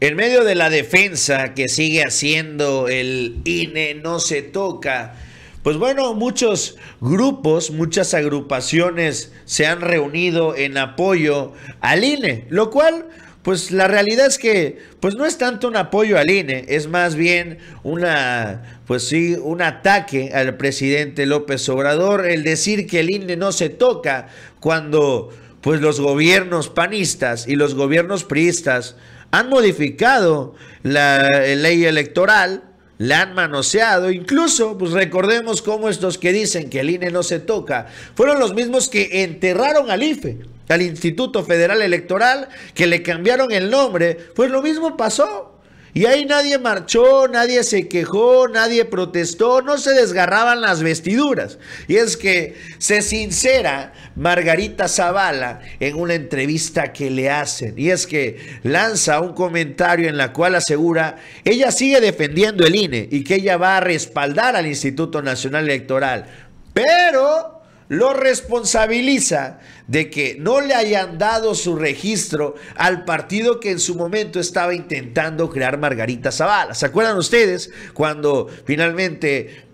En medio de la defensa que sigue haciendo el INE no se toca, pues bueno, muchos grupos, muchas agrupaciones se han reunido en apoyo al INE, lo cual pues la realidad es que pues no es tanto un apoyo al INE, es más bien una pues sí un ataque al presidente López Obrador el decir que el INE no se toca cuando pues los gobiernos panistas y los gobiernos priistas han modificado la eh, ley electoral, la han manoseado, incluso pues recordemos cómo estos que dicen que el INE no se toca, fueron los mismos que enterraron al IFE, al Instituto Federal Electoral, que le cambiaron el nombre, pues lo mismo pasó y ahí nadie marchó, nadie se quejó, nadie protestó, no se desgarraban las vestiduras. Y es que se sincera Margarita Zavala en una entrevista que le hacen. Y es que lanza un comentario en la cual asegura, ella sigue defendiendo el INE y que ella va a respaldar al Instituto Nacional Electoral. Pero lo responsabiliza de que no le hayan dado su registro al partido que en su momento estaba intentando crear Margarita Zavala. ¿Se acuerdan ustedes cuando finalmente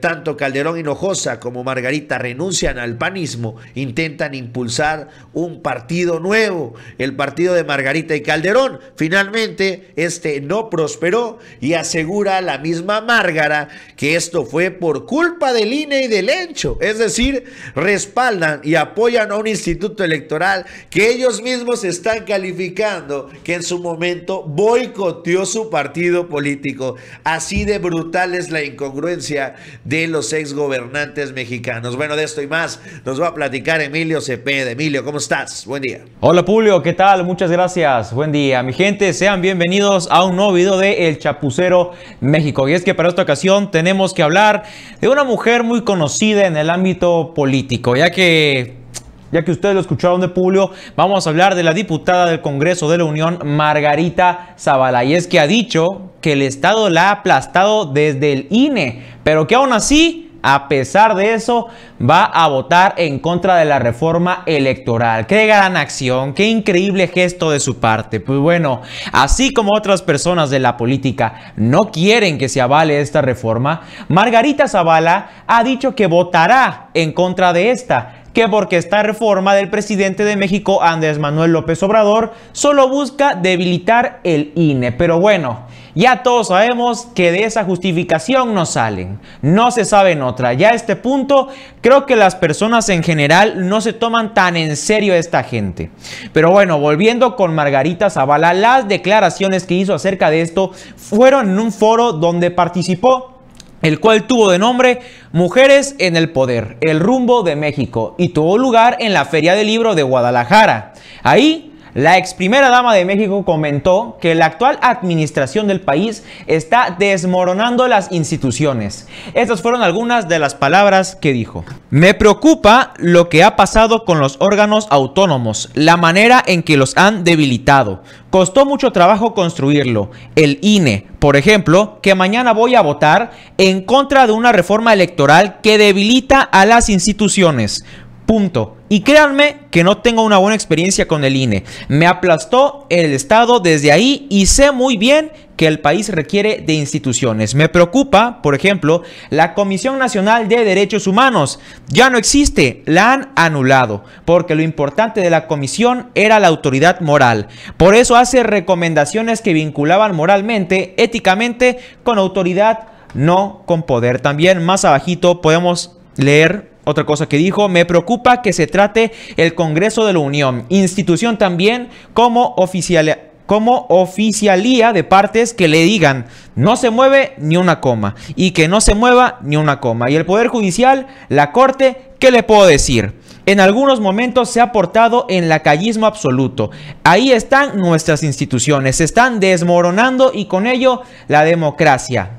tanto Calderón Hinojosa como Margarita renuncian al panismo, intentan impulsar un partido nuevo, el partido de Margarita y Calderón. Finalmente, este no prosperó y asegura la misma Márgara que esto fue por culpa del INE y del Encho. Es decir, respaldan y apoyan a un instituto electoral que ellos mismos están calificando que en su momento boicoteó su partido político. Así de brutal es la incongruencia de los exgobernantes mexicanos. Bueno, de esto y más nos va a platicar Emilio Cepeda. Emilio, ¿cómo estás? Buen día. Hola Pulio, ¿qué tal? Muchas gracias. Buen día. Mi gente, sean bienvenidos a un nuevo video de El Chapucero México. Y es que para esta ocasión tenemos que hablar de una mujer muy conocida en el ámbito político, ya que ya que ustedes lo escucharon de Publio, vamos a hablar de la diputada del Congreso de la Unión, Margarita Zavala. Y es que ha dicho que el Estado la ha aplastado desde el INE, pero que aún así a pesar de eso, va a votar en contra de la reforma electoral. Qué gran acción, qué increíble gesto de su parte. Pues bueno, así como otras personas de la política no quieren que se avale esta reforma, Margarita Zavala ha dicho que votará en contra de esta que porque esta reforma del presidente de México, Andrés Manuel López Obrador, solo busca debilitar el INE. Pero bueno, ya todos sabemos que de esa justificación no salen, no se sabe en otra. Ya a este punto creo que las personas en general no se toman tan en serio esta gente. Pero bueno, volviendo con Margarita Zavala, las declaraciones que hizo acerca de esto fueron en un foro donde participó el cual tuvo de nombre Mujeres en el Poder, el rumbo de México, y tuvo lugar en la Feria del Libro de Guadalajara. Ahí la ex primera dama de México comentó que la actual administración del país está desmoronando las instituciones. Estas fueron algunas de las palabras que dijo. Me preocupa lo que ha pasado con los órganos autónomos, la manera en que los han debilitado. Costó mucho trabajo construirlo. El INE, por ejemplo, que mañana voy a votar en contra de una reforma electoral que debilita a las instituciones. Punto. Y créanme que no tengo una buena experiencia con el INE. Me aplastó el Estado desde ahí y sé muy bien que el país requiere de instituciones. Me preocupa, por ejemplo, la Comisión Nacional de Derechos Humanos. Ya no existe, la han anulado, porque lo importante de la comisión era la autoridad moral. Por eso hace recomendaciones que vinculaban moralmente, éticamente, con autoridad, no con poder. También más abajito podemos leer otra cosa que dijo, me preocupa que se trate el Congreso de la Unión, institución también como oficial como oficialía de partes que le digan no se mueve ni una coma y que no se mueva ni una coma. Y el Poder Judicial, la Corte, ¿qué le puedo decir? En algunos momentos se ha portado en lacayismo absoluto. Ahí están nuestras instituciones, se están desmoronando y con ello la democracia.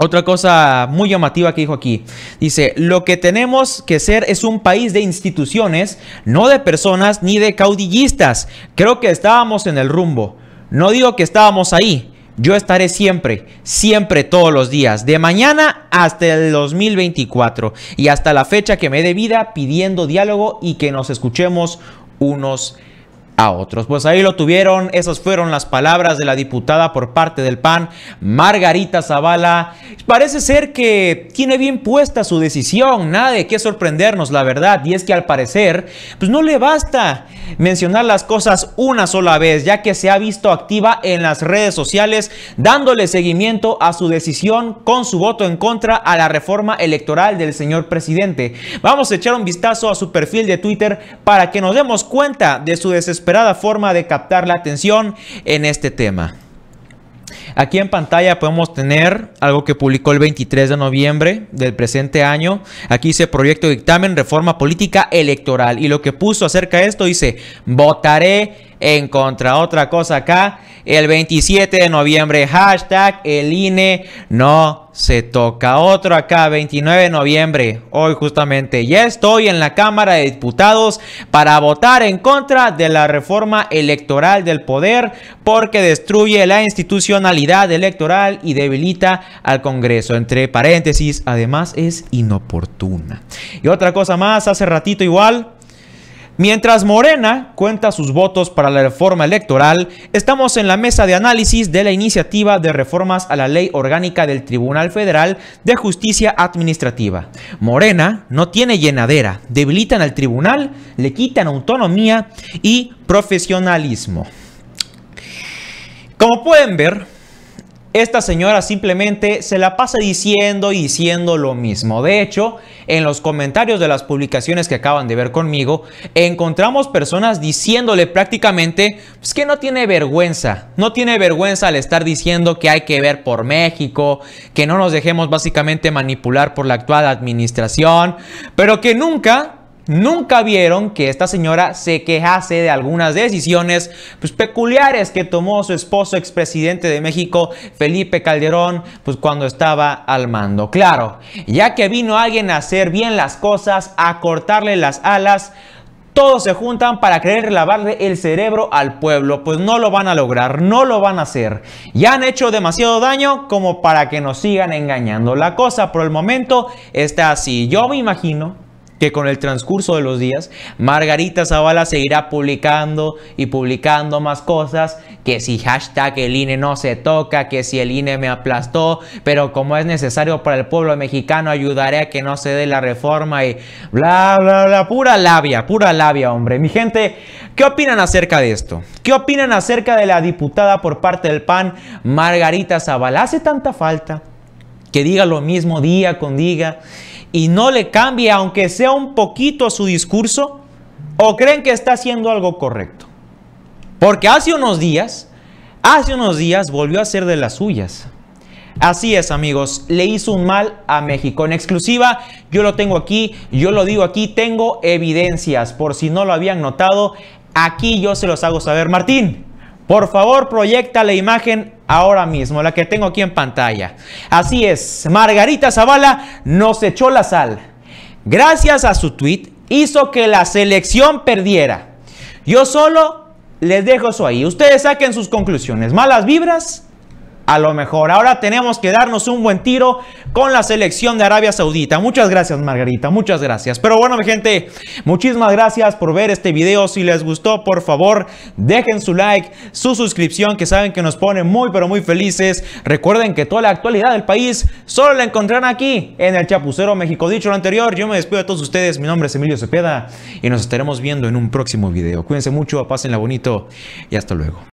Otra cosa muy llamativa que dijo aquí. Dice, lo que tenemos que ser es un país de instituciones, no de personas ni de caudillistas. Creo que estábamos en el rumbo. No digo que estábamos ahí. Yo estaré siempre, siempre todos los días, de mañana hasta el 2024 y hasta la fecha que me dé vida pidiendo diálogo y que nos escuchemos unos a otros. Pues ahí lo tuvieron, esas fueron las palabras de la diputada por parte del PAN, Margarita Zavala, Parece ser que tiene bien puesta su decisión, nada de qué sorprendernos, la verdad. Y es que al parecer, pues no le basta mencionar las cosas una sola vez, ya que se ha visto activa en las redes sociales dándole seguimiento a su decisión con su voto en contra a la reforma electoral del señor presidente. Vamos a echar un vistazo a su perfil de Twitter para que nos demos cuenta de su desesperada forma de captar la atención en este tema. Aquí en pantalla podemos tener algo que publicó el 23 de noviembre del presente año. Aquí dice proyecto dictamen, reforma política electoral. Y lo que puso acerca de esto dice, votaré en contra. Otra cosa acá, el 27 de noviembre, hashtag el INE no se toca otro acá, 29 de noviembre, hoy justamente. Ya estoy en la Cámara de Diputados para votar en contra de la reforma electoral del poder porque destruye la institucionalidad electoral y debilita al Congreso. Entre paréntesis, además es inoportuna. Y otra cosa más, hace ratito igual, Mientras Morena cuenta sus votos para la reforma electoral, estamos en la mesa de análisis de la iniciativa de reformas a la ley orgánica del Tribunal Federal de Justicia Administrativa. Morena no tiene llenadera, debilitan al tribunal, le quitan autonomía y profesionalismo. Como pueden ver, esta señora simplemente se la pasa diciendo y diciendo lo mismo. De hecho, en los comentarios de las publicaciones que acaban de ver conmigo, encontramos personas diciéndole prácticamente pues que no tiene vergüenza. No tiene vergüenza al estar diciendo que hay que ver por México, que no nos dejemos básicamente manipular por la actual administración, pero que nunca nunca vieron que esta señora se quejase de algunas decisiones pues, peculiares que tomó su esposo expresidente de México, Felipe Calderón, pues cuando estaba al mando. Claro, ya que vino alguien a hacer bien las cosas, a cortarle las alas, todos se juntan para querer lavarle el cerebro al pueblo, pues no lo van a lograr, no lo van a hacer. Ya han hecho demasiado daño como para que nos sigan engañando. La cosa por el momento está así. Yo me imagino que con el transcurso de los días, Margarita Zavala seguirá publicando y publicando más cosas, que si hashtag el INE no se toca, que si el INE me aplastó, pero como es necesario para el pueblo mexicano, ayudaré a que no se dé la reforma y bla, bla, bla, pura labia, pura labia, hombre. Mi gente, ¿qué opinan acerca de esto? ¿Qué opinan acerca de la diputada por parte del PAN, Margarita Zavala? ¿Hace tanta falta que diga lo mismo día con día? y no le cambie, aunque sea un poquito, su discurso, o creen que está haciendo algo correcto. Porque hace unos días, hace unos días volvió a ser de las suyas. Así es, amigos, le hizo un mal a México. En exclusiva, yo lo tengo aquí, yo lo digo aquí, tengo evidencias. Por si no lo habían notado, aquí yo se los hago saber. Martín, por favor, proyecta la imagen ahora mismo, la que tengo aquí en pantalla. Así es, Margarita Zavala nos echó la sal. Gracias a su tweet hizo que la selección perdiera. Yo solo les dejo eso ahí. Ustedes saquen sus conclusiones. Malas vibras a lo mejor. Ahora tenemos que darnos un buen tiro con la selección de Arabia Saudita. Muchas gracias, Margarita. Muchas gracias. Pero bueno, mi gente, muchísimas gracias por ver este video. Si les gustó, por favor, dejen su like, su suscripción, que saben que nos pone muy, pero muy felices. Recuerden que toda la actualidad del país solo la encontrarán aquí, en el Chapucero México. Dicho lo anterior, yo me despido de todos ustedes. Mi nombre es Emilio Cepeda y nos estaremos viendo en un próximo video. Cuídense mucho, pásenla bonito y hasta luego.